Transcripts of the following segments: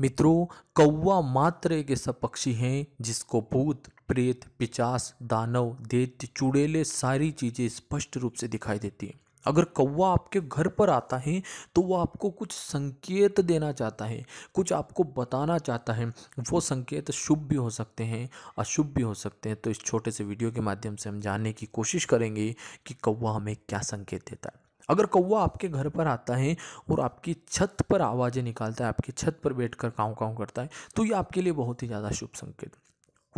मित्रों कौवा मात्र एक ऐसा पक्षी है जिसको भूत प्रेत पिचास दानव दैत्य चुड़ेले सारी चीज़ें स्पष्ट रूप से दिखाई देती हैं अगर कौवा आपके घर पर आता है तो वो आपको कुछ संकेत देना चाहता है कुछ आपको बताना चाहता है वो संकेत शुभ भी हो सकते हैं अशुभ भी हो सकते हैं तो इस छोटे से वीडियो के माध्यम से हम जानने की कोशिश करेंगे कि कौवा हमें क्या संकेत देता है अगर कौवा आपके घर पर आता है और आपकी छत पर आवाज़ें निकालता है आपकी छत पर बैठ कर काँव काँव करता है तो ये आपके लिए बहुत ही ज़्यादा शुभ संकेत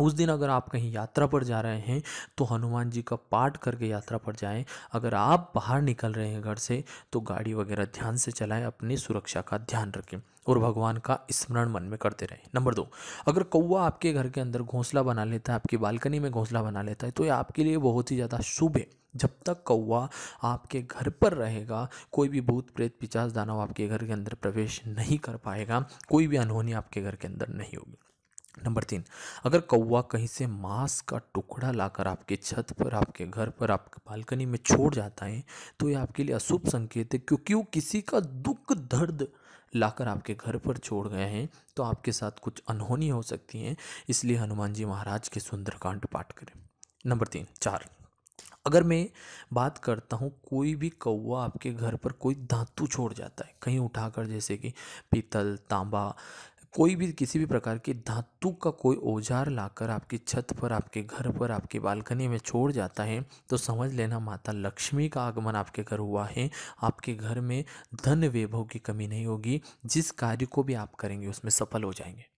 उस दिन अगर आप कहीं यात्रा पर जा रहे हैं तो हनुमान जी का पाठ करके यात्रा पर जाएं अगर आप बाहर निकल रहे हैं घर से तो गाड़ी वगैरह ध्यान से चलाएं अपनी सुरक्षा का ध्यान रखें और भगवान का स्मरण मन में करते रहें नंबर दो अगर कौवा आपके घर के अंदर घोंसला बना लेता है आपकी बालकनी में घोंसला बना लेता है तो ये आपके लिए बहुत ही ज़्यादा शुभ है जब तक कौवा आपके घर पर रहेगा कोई भी भूत प्रेत पिचास दानव आपके घर के अंदर प्रवेश नहीं कर पाएगा कोई भी अनहोनी आपके घर के अंदर नहीं होगी नंबर तीन अगर कौवा कहीं से मांस का टुकड़ा लाकर आपके छत पर आपके घर पर आपके बालकनी में छोड़ जाता है तो ये आपके लिए अशुभ संकेत है क्योंकि वो किसी का दुख दर्द लाकर आपके घर पर छोड़ गए हैं तो आपके साथ कुछ अनहोनी हो सकती है इसलिए हनुमान जी महाराज के सुंदरकांड पाठ करें नंबर तीन चार अगर मैं बात करता हूँ कोई भी कौवा आपके घर पर कोई धातु छोड़ जाता है कहीं उठाकर जैसे कि पीतल तांबा कोई भी किसी भी प्रकार के धातु का कोई औजार लाकर आपकी छत पर आपके घर पर आपकी बालकनी में छोड़ जाता है तो समझ लेना माता लक्ष्मी का आगमन आपके घर हुआ है आपके घर में धन वैभव की कमी नहीं होगी जिस कार्य को भी आप करेंगे उसमें सफल हो जाएंगे